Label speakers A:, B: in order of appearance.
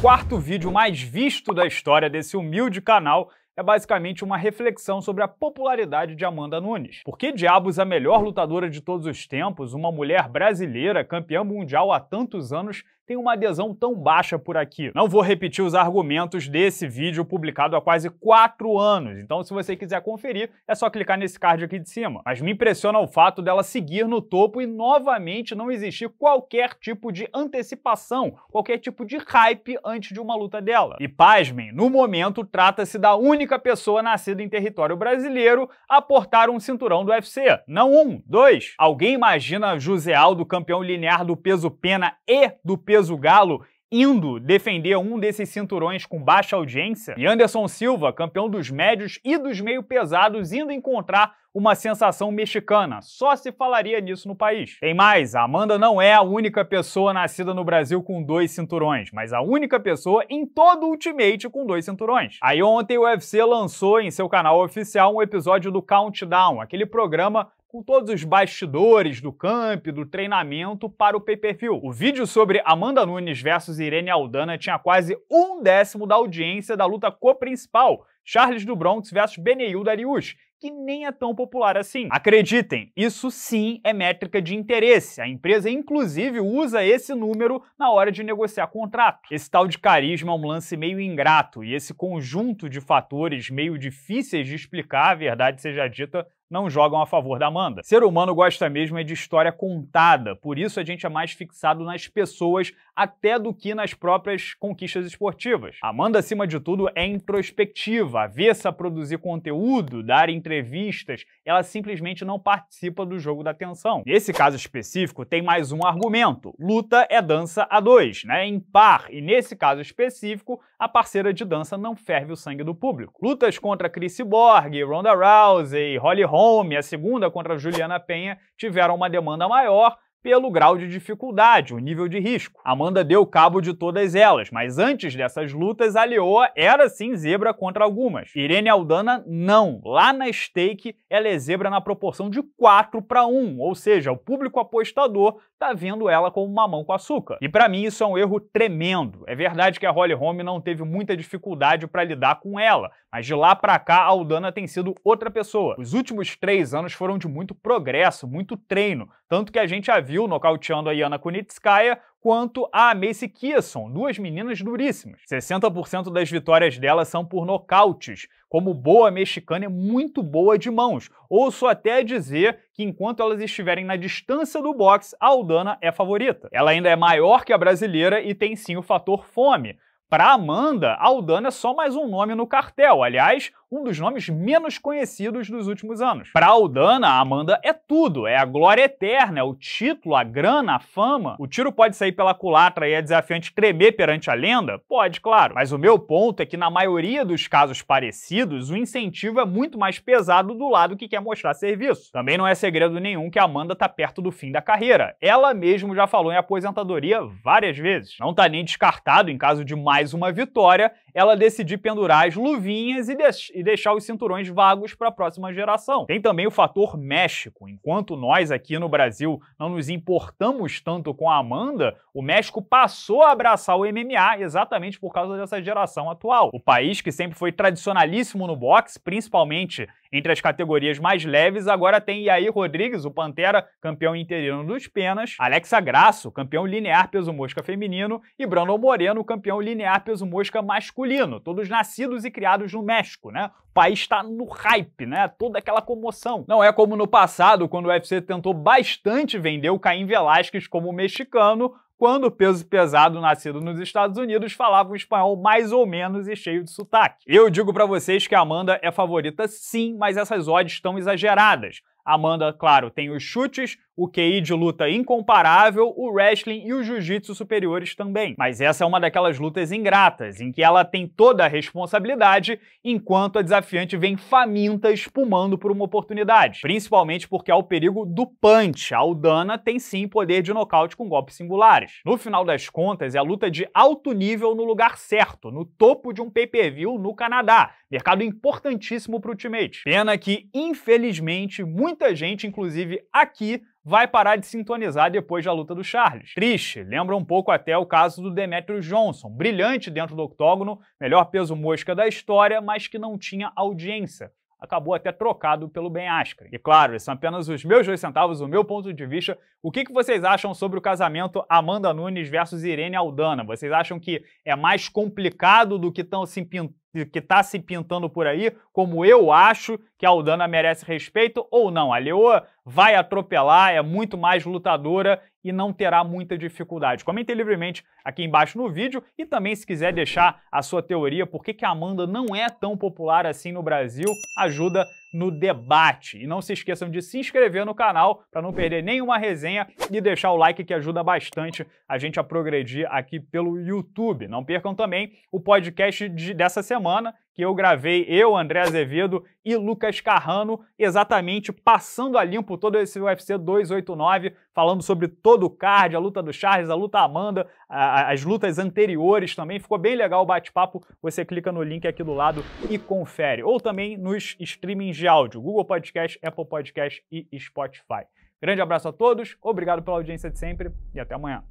A: quarto vídeo mais visto da história desse humilde canal é basicamente uma reflexão sobre a popularidade de Amanda Nunes. Por que diabos a melhor lutadora de todos os tempos, uma mulher brasileira campeã mundial há tantos anos, tem uma adesão tão baixa por aqui. Não vou repetir os argumentos desse vídeo publicado há quase quatro anos, então se você quiser conferir, é só clicar nesse card aqui de cima. Mas me impressiona o fato dela seguir no topo e novamente não existir qualquer tipo de antecipação, qualquer tipo de hype antes de uma luta dela. E pasmem, no momento trata-se da única pessoa nascida em território brasileiro a portar um cinturão do UFC. Não um, dois. Alguém imagina José Aldo campeão linear do peso pena e do peso dias o Galo indo defender um desses cinturões com baixa audiência, e Anderson Silva, campeão dos médios e dos meio pesados, indo encontrar uma sensação mexicana. Só se falaria nisso no país. Tem mais, a Amanda não é a única pessoa nascida no Brasil com dois cinturões, mas a única pessoa em todo o Ultimate com dois cinturões. Aí ontem o UFC lançou em seu canal oficial um episódio do Countdown, aquele programa com todos os bastidores do camp, do treinamento para o pay-per-view. O vídeo sobre Amanda Nunes versus Irene Aldana tinha quase um décimo da audiência da luta co-principal, Charles do Bronx versus Beneil Darius, que nem é tão popular assim. Acreditem, isso sim é métrica de interesse. A empresa, inclusive, usa esse número na hora de negociar contrato. Esse tal de carisma é um lance meio ingrato, e esse conjunto de fatores meio difíceis de explicar, a verdade seja dita, não jogam a favor da Amanda. Ser humano gosta mesmo é de história contada, por isso a gente é mais fixado nas pessoas até do que nas próprias conquistas esportivas. Amanda, acima de tudo, é introspectiva, avessa a produzir conteúdo, dar entrevistas, ela simplesmente não participa do jogo da atenção. Nesse caso específico, tem mais um argumento. Luta é dança a dois, né? Em par. E nesse caso específico, a parceira de dança não ferve o sangue do público. Lutas contra Chris Borg, Ronda Rousey, Holly Holm, a segunda contra Juliana Penha, tiveram uma demanda maior, pelo grau de dificuldade, o nível de risco. Amanda deu cabo de todas elas, mas antes dessas lutas, a Leoa era sim zebra contra algumas. Irene Aldana, não. Lá na stake, ela é zebra na proporção de 4 para 1, ou seja, o público apostador tá vendo ela como mamão com açúcar. E para mim isso é um erro tremendo. É verdade que a Holly Holm não teve muita dificuldade para lidar com ela, mas de lá para cá a Aldana tem sido outra pessoa. Os últimos três anos foram de muito progresso, muito treino, tanto que a gente havia viu nocauteando a Yana Kunitskaya, quanto a Macy Kearson, duas meninas duríssimas. 60% das vitórias delas são por nocautes, como boa mexicana é muito boa de mãos. Ouço até dizer que enquanto elas estiverem na distância do boxe, a Aldana é favorita. Ela ainda é maior que a brasileira e tem sim o fator fome. Para Amanda, a Aldana é só mais um nome no cartel. Aliás, um dos nomes menos conhecidos dos últimos anos. Para Aldana, a Amanda é tudo, é a glória eterna, é o título, a grana, a fama. O tiro pode sair pela culatra e é desafiante tremer perante a lenda? Pode, claro. Mas o meu ponto é que na maioria dos casos parecidos, o incentivo é muito mais pesado do lado que quer mostrar serviço. Também não é segredo nenhum que a Amanda tá perto do fim da carreira. Ela mesmo já falou em aposentadoria várias vezes. Não tá nem descartado, em caso de mais uma vitória, ela decidir pendurar as luvinhas e, e deixar os cinturões vagos para a próxima geração. Tem também o fator México. Enquanto nós aqui no Brasil não nos importamos tanto com a Amanda, o México passou a abraçar o MMA exatamente por causa dessa geração atual. O país que sempre foi tradicionalíssimo no boxe, principalmente entre as categorias mais leves, agora tem Yair Rodrigues, o Pantera, campeão interino dos penas, Alexa Grasso, campeão linear peso mosca feminino, e Brandon Moreno, campeão linear peso mosca masculino, todos nascidos e criados no México, né? O país está no hype, né? Toda aquela comoção. Não é como no passado, quando o UFC tentou bastante vender o Caim Velasquez como mexicano, quando o peso pesado nascido nos Estados Unidos falava um espanhol mais ou menos e cheio de sotaque. Eu digo para vocês que a Amanda é favorita sim, mas essas odds estão exageradas. Amanda, claro, tem os chutes, o QI de luta incomparável, o wrestling e o jiu-jitsu superiores também. Mas essa é uma daquelas lutas ingratas, em que ela tem toda a responsabilidade, enquanto a desafiante vem faminta espumando por uma oportunidade. Principalmente porque há o perigo do punch. A Aldana tem sim poder de nocaute com golpes singulares. No final das contas, é a luta de alto nível no lugar certo, no topo de um pay-per-view no Canadá. Mercado importantíssimo para o Ultimate. Pena que, infelizmente, muito muita gente, inclusive aqui, vai parar de sintonizar depois da luta do Charles. Triste, lembra um pouco até o caso do Demetrius Johnson, brilhante dentro do octógono, melhor peso mosca da história, mas que não tinha audiência. Acabou até trocado pelo Ben Askren. E claro, esses são apenas os meus dois centavos, o meu ponto de vista. O que, que vocês acham sobre o casamento Amanda Nunes versus Irene Aldana? Vocês acham que é mais complicado do que estão se pintando? que está se pintando por aí, como eu acho que a Aldana merece respeito ou não. A Leoa vai atropelar, é muito mais lutadora e não terá muita dificuldade. Comentem livremente aqui embaixo no vídeo e também se quiser deixar a sua teoria por que, que a Amanda não é tão popular assim no Brasil, ajuda no debate. E não se esqueçam de se inscrever no canal para não perder nenhuma resenha e deixar o like que ajuda bastante a gente a progredir aqui pelo YouTube. Não percam também o podcast de, dessa semana, que eu gravei, eu, André Azevedo e Lucas Carrano, exatamente passando a limpo todo esse UFC 289, falando sobre todo o card, a luta do Charles, a luta Amanda, a, as lutas anteriores também. Ficou bem legal o bate-papo. Você clica no link aqui do lado e confere. Ou também nos streamings de áudio, Google Podcast, Apple Podcast e Spotify. Grande abraço a todos, obrigado pela audiência de sempre e até amanhã.